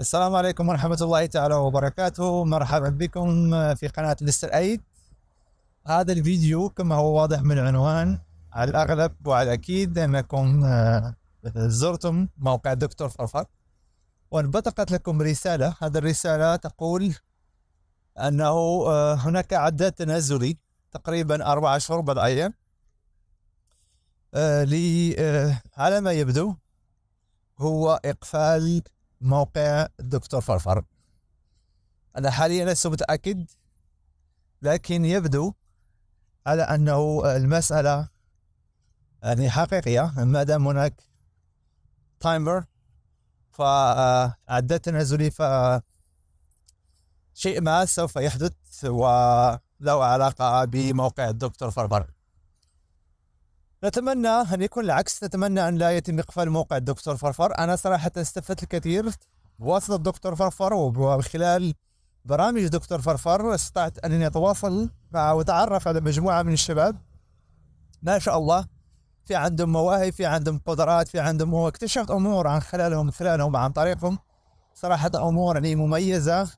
السلام عليكم ورحمة الله تعالى وبركاته مرحبا بكم في قناة مستر أيد هذا الفيديو كما هو واضح من العنوان على الأغلب وعلى الأكيد أنكم آه، زرتم موقع دكتور فرفر وانبثقت لكم رسالة هذه الرسالة تقول أنه آه، هناك عدة تنازلي تقريبا أربع أشهر بعد أيام آه، على ما يبدو هو إقفال موقع الدكتور فرفر أنا حاليا لست متأكد لكن يبدو على أنه المسألة يعني حقيقية ما دام هناك تايمر فعدات تنازلي ف شيء ما سوف يحدث ولو علاقة بموقع الدكتور فربر نتمنى أن يكون العكس نتمنى أن لا يتم إقفال موقع الدكتور فرفر أنا صراحة استفدت الكثير بواسطة الدكتور فرفر وخلال برامج دكتور فرفر استطعت أنني أتواصل مع وأتعرف على مجموعة من الشباب ما شاء الله في عندهم مواهب في عندهم قدرات في عندهم هو اكتشفت أمور عن خلالهم خلالهم عن طريقهم صراحة أمور يعني مميزة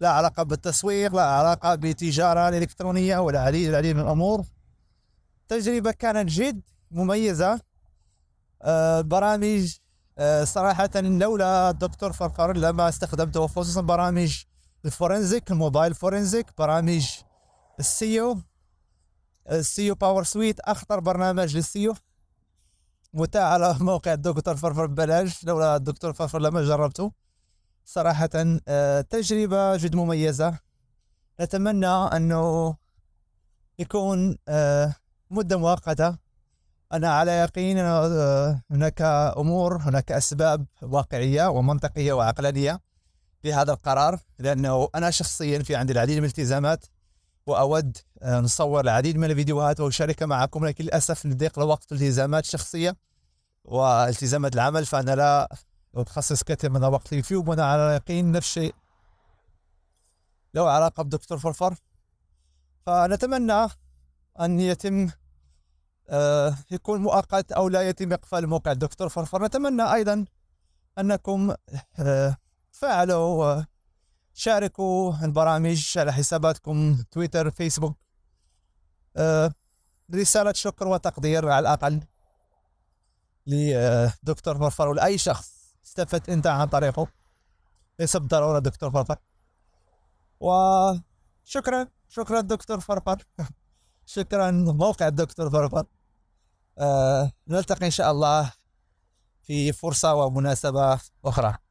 لا علاقة بالتسويق لا علاقة بالتجارة الإلكترونية والعديد العديد من الأمور تجربة كانت جد مميزة آه، البرامج آه، صراحة لولا الدكتور فرقر لما استخدمته خصوصا برامج الفورنزيك الموبايل فورنزيك برامج السيو السيو باور سويت اخطر برنامج للسيو متاع على موقع الدكتور فرفر ببلاش لولا الدكتور فرفر لما جربته صراحة آه، تجربة جد مميزة نتمنى انه يكون مدة مؤقتة أنا على يقين آه، هناك أمور هناك أسباب واقعية ومنطقية وعقلانية لهذا القرار لأنه أنا شخصيا في عندي العديد من الالتزامات وأود آه، نصور العديد من الفيديوهات وأشاركها معكم لكن للأسف لضيق الوقت والتزامات شخصية والتزامات العمل فأنا لا أخصص كثير من الوقت اليوتيوب وأنا على يقين نفس الشيء له علاقة بدكتور فرفر فنتمنى ان يتم آه يكون مؤقت او لا يتم اقفال موقع الدكتور فرفر نتمنى ايضا انكم آه تفاعلوا شاركوا البرامج على حساباتكم تويتر فيسبوك آه رسالة شكر وتقدير على الأقل لدكتور فرفر ولأي شخص استفدت أنت عن طريقه ليس بالضرورة دكتور فرفر وشكرا شكرا دكتور فرفر شكرا موقع الدكتور بربر آه نلتقي إن شاء الله في فرصة ومناسبة أخرى